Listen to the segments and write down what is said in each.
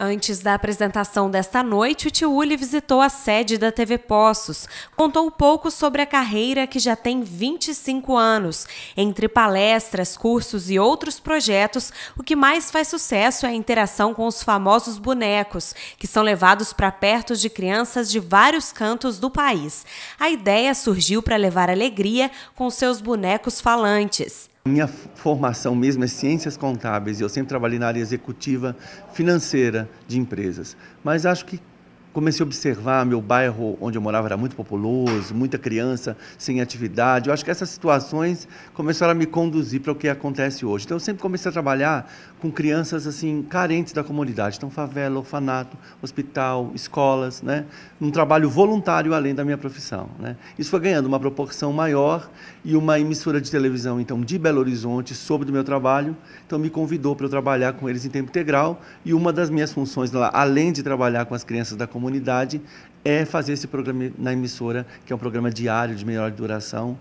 Antes da apresentação desta noite, o Uli visitou a sede da TV Poços. Contou um pouco sobre a carreira que já tem 25 anos. Entre palestras, cursos e outros projetos, o que mais faz sucesso é a interação com os famosos bonecos, que são levados para perto de crianças de vários cantos do país. A ideia surgiu para levar alegria com seus bonecos falantes. Minha formação mesmo é ciências contábeis e eu sempre trabalhei na área executiva financeira de empresas. Mas acho que comecei a observar meu bairro onde eu morava era muito populoso, muita criança sem atividade. Eu acho que essas situações começaram a me conduzir para o que acontece hoje. Então eu sempre comecei a trabalhar com crianças assim carentes da comunidade, então favela, orfanato, hospital, escolas, né? Um trabalho voluntário além da minha profissão, né? Isso foi ganhando uma proporção maior e uma emissora de televisão então de Belo Horizonte soube do meu trabalho, então me convidou para eu trabalhar com eles em tempo integral e uma das minhas funções lá, além de trabalhar com as crianças da comunidade comunidade, é fazer esse programa na emissora, que é um programa diário de melhor duração,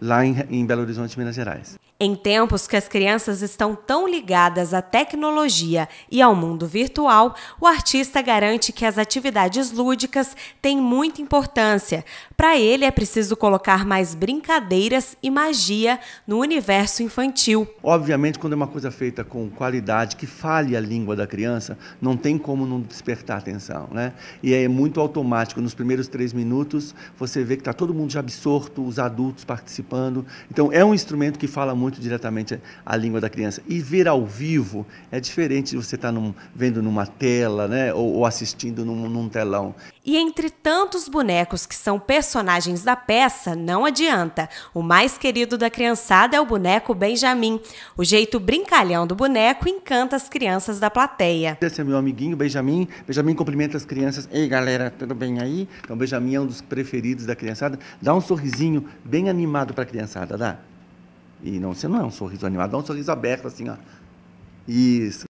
lá em, em Belo Horizonte, Minas Gerais. Em tempos que as crianças estão tão ligadas à tecnologia e ao mundo virtual, o artista garante que as atividades lúdicas têm muita importância. Para ele, é preciso colocar mais brincadeiras e magia no universo infantil. Obviamente, quando é uma coisa feita com qualidade, que fale a língua da criança, não tem como não despertar atenção. Né? E é muito automático. Nos primeiros três minutos, você vê que está todo mundo já absorto, os adultos participando. Então, é um instrumento que fala muito muito diretamente a língua da criança. E ver ao vivo é diferente de você estar tá num, vendo numa tela, né? Ou, ou assistindo num, num telão. E entre tantos bonecos que são personagens da peça, não adianta. O mais querido da criançada é o boneco Benjamin. O jeito brincalhão do boneco encanta as crianças da plateia. Esse é meu amiguinho Benjamin. Benjamin cumprimenta as crianças. Ei, galera, tudo bem aí? Então, Benjamin é um dos preferidos da criançada. Dá um sorrisinho bem animado para a criançada, dá? E não, você não é um sorriso animado, é um sorriso aberto, assim, ó. Isso.